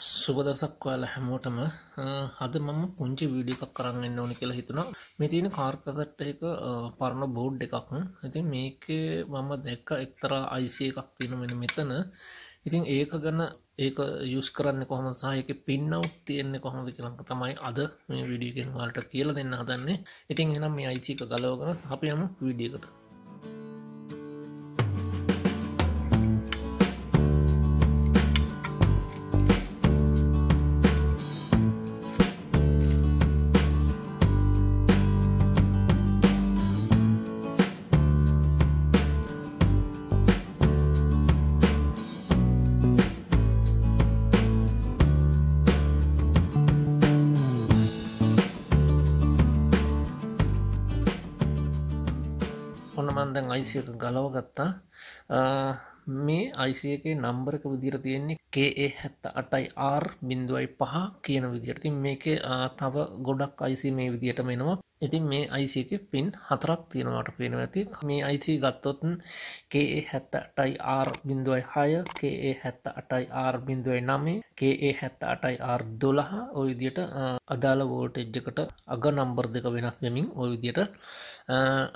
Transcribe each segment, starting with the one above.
සුබ දසක් ඔයාලා හැමෝටම අද මම පුංචි වීඩියෝ එකක් කරන්න එන්න ඕනේ කියලා හිතුණා. මේ තියෙන කාර් කැසට් එක පරණ බෝඩ් එකක්. ඉතින් මේකේ මම දැක්ක එක්තරා IC එකක් තියෙන මෙන්න මෙතන. ඉතින් ඒක ගැන ඒක යුස් කරන්න කොහොමද සහ ඒකේ පින් අවුට් තියෙන්නේ කොහොමද කියලා තමයි අද මේ වීඩියෝ එකෙන් ඔයාලට කියලා දෙන්න හදන්නේ. ඉතින් එහෙනම් මේ IC එක ගලවගෙන අපි යමු වීඩියෝ එකට. මන් දැන් අයිසියක ගලව ගත්තා මේ අයිසියකේ නම්බරක විදිර තියෙන්නේ කඒ හැත්ත අටයි ආර් බින්දුවයි පහ කියන විදිරති මේක තව ගොඩක් අයිසි මේ විදියට මෙනවා ඉතින් මේ අයිසික පින් හතරක් තියෙනවාට පෙන ඇති මේ අයිසි ගත්තොතුන් කඒ හැත්ත අටයි ආර් බින්දුවයි හය කඒ හැත්ත අටයි ආර් බින්දුවයි නමේ කඒ හැත්ත අටයි ආර් දොළහ ඔයදියට අදාළ වෝටෙජ්ජකට අග නම්බර් දෙක වෙනක් වෙමින් ඔයදියට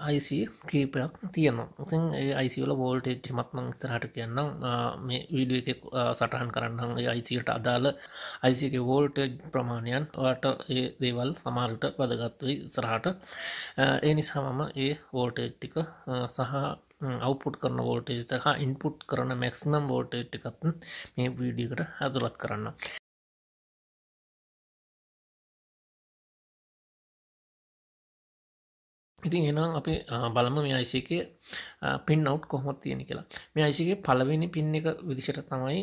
අයිසි කීපයක් තියෙනවා ඉතින් අයිසිවල වෝල්ටේජ් මත්මං ස්තරහට කියන්නම් මේ විඩුව එක සටහන් කරන්න අයිසිට අදාළ අයිසික වෝල්ටේජ් ප්‍රමාණයන් ඔට ඒ දේවල් සමාල්ට වදගත්තුයි සරහ එයාට ඒ නිසා මම ඒ වෝල්ටේට්ටික සහ අවපුට් කරන වෝල්ටේජ් සහ ඉන්පුට් කරන මැක්සිමම් වෝල්ටේට්ටිකත් මේ වීඩියකට ඇතුළත් කරන්න ඉතින් එනම් අපි බලම මේ අයිසක පින් නව් කොහොමත් තියෙන කියලා මේ අයිසිගේ පලවෙනි පින් එක විදිශට තමයි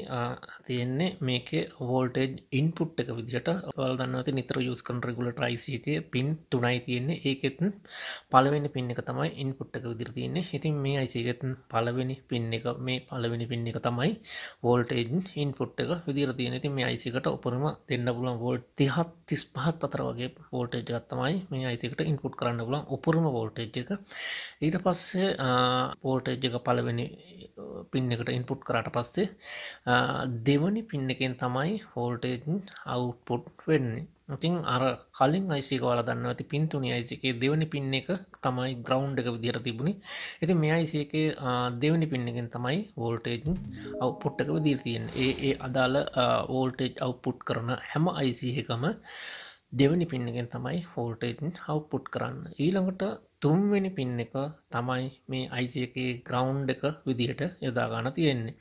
තියෙන්නේ මේක වෝල්ටේජ් ඉන්පුට් එක විදිට වල්දන්නවති නිතර යස් කන් රෙගුලට අයිසි එක පින් තුනයි තියෙන්නේ ඒකෙත්න් පලවෙනි පින් එක තමයි ඉන්පුට් එක විදිර තියන්නේ ඉතින් මේ අයිසිකෙතන් පලවෙනි පින් එක මේ පලවෙනි පින් එක තමයි වෝල්ටේජ් ඉන්පුට් එක විදිර තියෙන ති මේ අයිසිකට උපරම දෙන්න පුලන් වෝල්ට තිහත් තිස් පහත් අතර වගේ පෝල්ටේජ් ගත්තමයි මේ අයිතිකට ඉන්පුට් කරන්න පුලන් උපරම වෝල්ටේජ් එක ඊට පස්සේ පෝල්ටේජ් එක පලවෙනි පින් එකට ඉන්පුට් කරට පස්සේ දෙවනි පින් එකෙන් තමයි හෝල්ටේජ් අවුපොට් වෙන්නේ ඉතින් අර කලින් අයිසික වල දන්න ඇති පින්තුනි අයිසිකේ දෙවනි පින්න එක තමයි ග්‍රවන්් එක විදිහර තිබුණි ඇති මේ අයිසිකේ දෙවනි පින්නගෙන් තමයි වෝල්ටේජන් අවපුට්ටක විදිීර තියෙන් ඒ ඒ අදාළ වෝල්ටේජ් අවපුට් කරන හැම අයිසිහකම දෙවනි පින්නගෙන් තමයි හෝල්ටෙන් හව්පුට් කරන්න ඊළඟට තුන්වෙනි පින්න එක තමයි මේ අයිසයකේ ග්‍රවන්් එක විදිහට යොදාගන්න තියෙන්නේ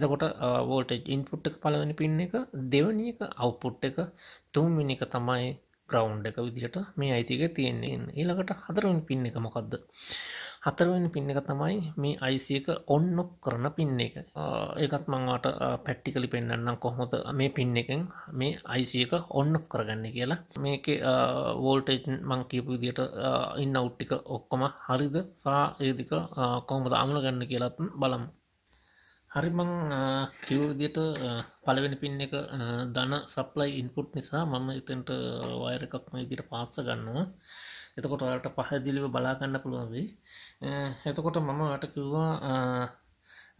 එතකොට වෝටජ් ඉන්පුට් එක පලවෙනි පින්න එක දෙවනි එක අවපුට් එක තුන්වෙනි එක තමයි ග්‍රවන්් එක විදිහට මේ අයිතික තියෙන්නේ ඊළඟට හතරවෙනි පින්න එක මොකක්ද හතරවෙනි පින්න එක තමයි මේ අයිසික ඔන්නොක් කරන පින්න එක ඒකත් මංවාට පැට්ටිකලි පෙන්න්නම් කොහොමද මේ පින්න එකෙන් මේ අයිසික ඔන්නොක් කරගන්න කියලා මේක වෝල්ටේජ් මං කියපු විදියට ඉන්න උට්ටික ඔක්කොම හරිද සා ඒදික කොහොමද අමුණ ගන්න කියලත් බලමු හරිමං කිවදියට පලවෙනි පින් එක දන සප්ලයි ඉන්පුට් නිසා මම එතන්ට වයර එකක්ම ඉදිට පාස්ස ගන්නවා එතකොට ඔයාලට පහදිලිව බලාගන්න පුළුවන් වෙයි එතකොට මම ට කිව්වා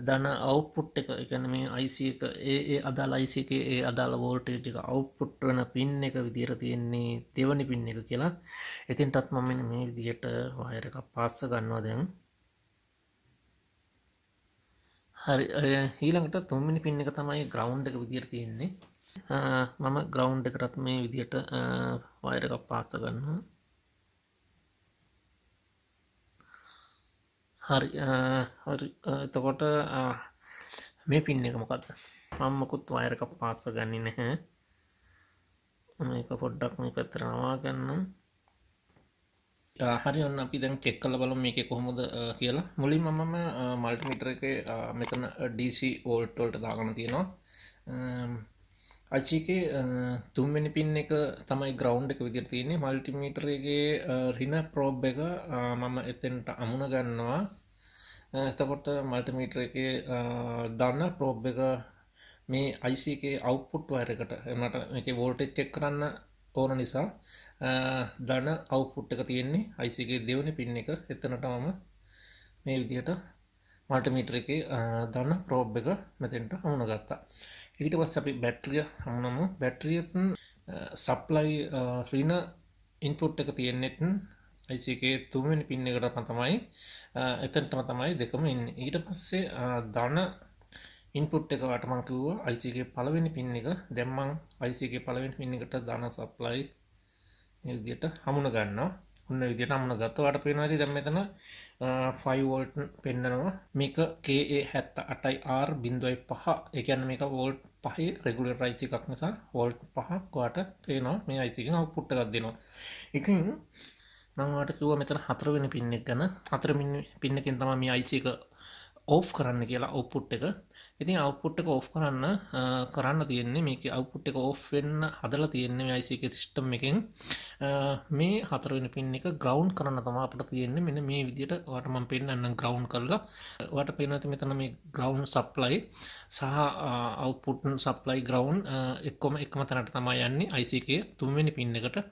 දන අවපුට් එක එකන මේ අයිසි එක ඒ අදාල අයිසි එක ඒ අදාල වෝල්ටේජ් එක අවපුට් වන පින් එක විදිර තියෙන්නේ දෙවනි පින් එක කියලා එතින්ටත් මම මේ විදියට වයර එකක් පාස්ස ගන්නවා දැන් හරි ඊළඟට තුන්මිනි පින් එක තමයි ග්‍රවන්් එක විදිර තියෙන්නේ මම ග්‍රවන්් එකටත් මේ විදියට වයරකක් පාස ගන්නවා හරි එතකොට මේ පින්න එක මොකක්ද මම්මකුත් වයරක පාස ගන්න නැහැ මේක පොඩ්ඩක් මේ පැතරනවා ගන්න හරි ඔන්න අපි දැන් චෙක් කල බලු මේක කොහොමද කියලා මුලින් මම මල්ටිමිටර එක මෙතන ඩීසි ඕල්ටෝල්ට දාගන තියෙනවා අචිකේ තුන්වැනි පින් එක තමයි ග්‍රවන්් එක විදිර තියන්නේ මල්ටිමීටරගේ රින ප්‍රෝබ් එක මම එතෙන්ට අමුණ ගන්නවා එතකොට මල්ටමීටර එක දන්න ප්‍රෝබ් එක මේ අයිසිකේ අවපුට් වයරකට එමට එක වෝල්ටෙච් චෙක් කරන්න ඕන නිසා දන අවපුට් එක තියෙන්නේ අයිසිගේ දෙවන පින් එක එතනට මම මේ විදිහට මල්ටමිටර එක දන්න ප්‍රෝබ් එක මෙතෙන්ට හමුණ ගත්තා ඊට පස් අපි බැට්‍රිය හමුණම බැට්‍රියතන් සප්ලයි රීන ඉන්පුට් එක තියෙන්නෙත්න් යිසිකේ තුමෙන් පින්න එකට තමයි එතැන්ටම තමයි දෙකම ඉන්න ඊට පස්සේ දන ඉන්පුට් එක වටමංකිව්ව අයිසිගේ පලවෙනි පින්න එක දැම්මං අයිසිගේ පලවෙන් පින්න එකට දාන සප්ලයි දියට හමුණ ගන්නවා උන්න විදිට අමන ගත්තවට පෙනවාති දැම් මෙතන ෆයිවෝල්ට් පෙන්න්නනවා මේක කේ හැත්ත අටයි ආර් බින්දුවයි පහ එකැන මේක වෝල්ට් පහහි රෙගුලට අයිති එකක් නිසා වෝල්ට් පහක්වාට පේනවා මේ අයිතිකෙන පුට්ටගත් දෙනවා ඉතින් මංවාට තුව මෙතන හතරවෙන පින්නෙක් ගැන අතර පින්නකින් තම මේ අයිසික ඕෆ් කරන්න කියලා ඔව්පුට් එක ඉතින් අවපුට් එක ඔෆ් කරන්න කරන්න තියෙන්නේ මේක අවපුට් එක ඔෆ් වෙන්න හදලා තියෙන්නේ ICක සිිස්ටම් එකෙන් මේ හතරවෙන පින් එක ග්‍රවන්් කරන්න තම අපට තියෙන්නේ මෙන මේ විදියට වටමන් පෙන්න්න ග්‍රවන්් කරලා වට පෙනති මෙතන මේ ග්‍රවන්් සප්ලයි සහ අවපුට් සප්ලයි ග්‍රවන්් එක්කොම එකම තැනට තමා යන්නේ ICක තුන්වෙනි පින්න එකට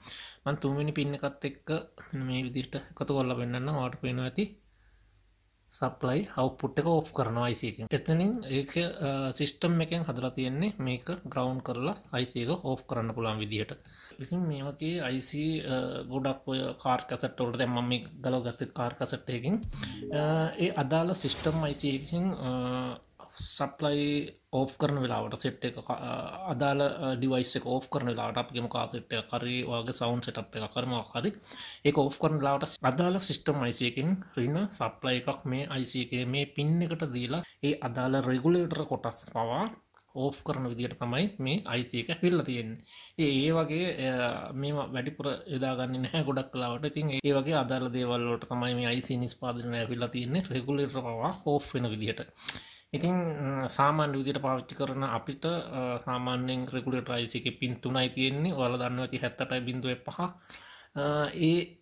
මන් තුන්වෙනි පින්න එකත් එක්ක මේ විදිට එකතු කොල්ල වෙන්න වාට පෙනවා ඇති සප්ලයි අවපුට් එක ඔප් කරනවා අයිසිකෙන් එතනින් ඒක සිිස්ටම් එකෙන් හදලා තියෙන්නේ මේක ග්‍රවන්් කරලා අයිසික හෝප් කරන්න පුළන් විදිහට විසින් මේ වගේ අයිසි ගොඩක් ඔය කාර් කසට්ටෝට දැ මම ගලව ගත්ත කාර් කසට්ටයකින් ඒ අදාළ සිිස්ටම් අයිසිකින් සප්ලයි ඕ් කරන වෙලාවට සෙට් එක අදාල ඩිවයිස් එක ඕ් කරන වෙලාට අපගේම කාසිට්ය කරී වගේ සවන් සට් එක කරමක් හරි එක ඕ් කරන ලාට අදාල සිිස්ටම් අයිසියකෙන් රින්න සප්ලයි එකක් මේ අයිසිකේ මේ පින් එකට දීලා ඒ අදාල රෙගුලේටර කොටස් පවා ඕෆ් කරන විදිට තමයි මේ අයිසික පිල්ල තියෙන් ඒ වගේ මේ වැඩිපුර යදාගන්න නෑ ගොඩක් කලාවට ඉතින් ඒ වගේ අදාල දේවල්ලට තමයි මේ අයිසි නිස්පාදනය පිල්ලා තියන්නේ රෙගුලේටර පවා හෝ් වෙන විදිහට ඉතින් සාමාන්‍ය විදිට පාවිච්චි කරන අපිට සාමාන්‍යෙන් රෙගුලට රයිසි එක පින් තුනයි තියෙන්නේ ඔල දන්න ඇති හැත්තටයි බිඳුව පහ ඒක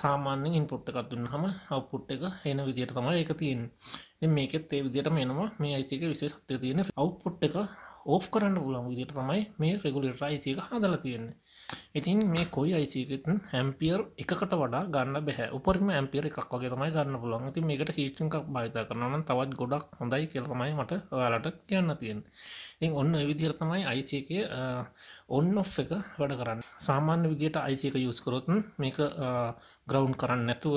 සාමාන්‍යෙන් ඉන්පුට් එකක් දුන්න හම අවපුට් එක එන විදියට තමයි එක තියෙන් මේකෙත් ඒ විදිට මෙනවා මේ අයිසික විසේ සත්‍යය තියෙන අවපුට් එක ඕ් කරන්න පුලන් විදිට තමයි මේ රෙගුලට රයිසික හදලා තියෙන්නේ ඉතින් මේ කොයි අයිසිකතුන් හැම්පියර් එකට වඩා ගන්න බැහ උපරම ඇම්පියර එකක් වගේ තමයි ගන්න පුලන් ති මේකට හිෂ්ටිකක් භාවිත කරනන තවත් ගොඩක් හොඳයි කෙල්තමයි මට ඔයාලට කියන්න තියෙන් ඉ ඔන්න විදිර තමයි අයිසක ඔන්න ඔ් එක වැඩ කරන්න සාමාන්‍ය විදියට අයිසක යස් කරොතුන් මේක ග්‍රවන්් කරන්න නැතුව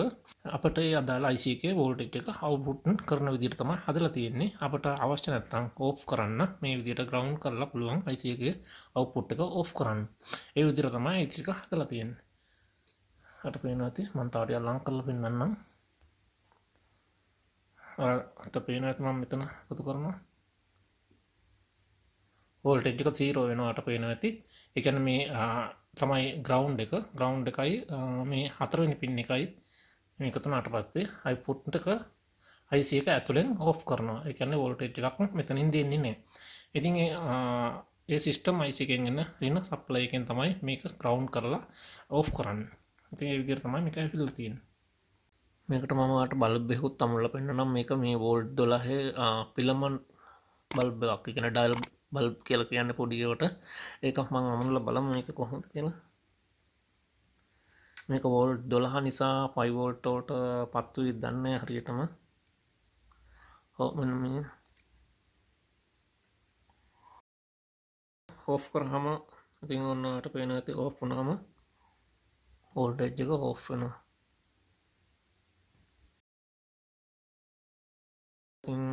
අපට අදාල අයිසක වෝල්ට එක හවබුටන් කරන විදිරතම හදලා තියෙන්නේ අපට අවශ්‍ය නැත්තං ඕප් කරන්න මේ විදිට ග්‍රවන්් කරලා පුළුවන් අයිසක අවපුට් එක ඔෆ් කරන්න ඒ විදිරතම තමයි ඉතික හතල තියෙන හට පේන ඇති මන්තාඩිය ලං කරල පෙන්න්නම් අට පේන ඇත්ම මෙතන එකතු කරනවා ෝල්ටෙජ්ික සීරෝ වෙනවාට පේන ඇති එකන මේ තමයි ග්‍රවන්් එක ග්‍රවන්් එකයි මේ හතරවෙනි පින් එකයි මේකතුනාට පත්සේ අයිපුට්ටක අයිසික ඇතුළෙන් ඔෆ් කරනවා එකන්න වෝල්ටේජ් ලක් මෙතනින් දෙන්නේ නෑ ඉතින් ඒ සිිස්ටම් අයිසිකෙන් එන්න රින සප්ලයකෙන් තමයි මේක ස්ක්‍රවන්් කරලා ඔෆ් කරන්න ඉතින් විදිර තමයි මේක ඇහිල් තින් මේකට මමට බල බෙහුත් තමුල්ල පෙන්න්නනම් මේක මේ වෝල්ඩ් දොලහ පිළමන් බල්බක් එකෙන ඩයිල් බල් කියල කියන්න පොඩියට ඒක මං අමුල බලම මේක කොහොම කියලා මේක වෝල් දොළහ නිසා පයිවෝල්ටෝට පත්තු දන්න හරියටම හෝ මෙ මේ හෝ් කරහම ඉතින් ඔන්නට පේන ඇති ඕප්පුනාම හෝල්ඩජ්ජක හෝ්නවා ඉතින්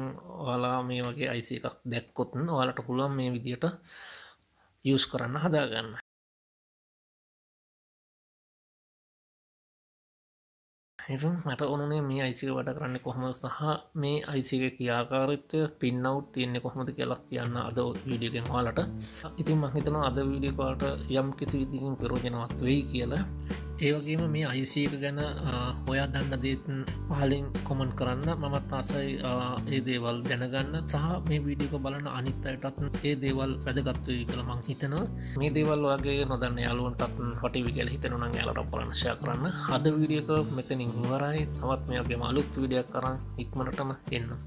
ඔයාලා මේ වගේ අයිසි එකක් දැක්කොත්න ඔයාලට පුළුවන් මේ විදියට යස් කරන්න හදාගන්න මට ඕනේ මේ අයිසික වැඩ කරන්න කොහොම සහ මේ අයිසික කියාකාරත්වය පින්නව් තියන්නේ කොහොමද කියලා කියන්න අද විඩියගෙන් හලට ඉතින් මහිතන අද විඩියකාට යම් කිසි විදිකින් පෙරෝජනවත් වෙයි කියලා ඒවගේම මේ අයිසීක ගැන ඔයා දන්න දේතන් පහලින් කොමන් කරන්න මමත් ආසයි ඒ දේවල් දැනගන්න සහ මේ වීඩියක බලන්න අනිත් අයටත් ඒ දේවල් වැදගත්වයි කළ මං හිතන මේ දේවල් වගේ නොදන්න යාලුවන්ටත් පටිවිගල හිතනුන යාලට පරංශය කරන්න හද විඩියක මෙතනින් නුවරයි තමත් මේ වගේ මලුත් විඩයක් කරන්න ඉක්මනටම එන්නම්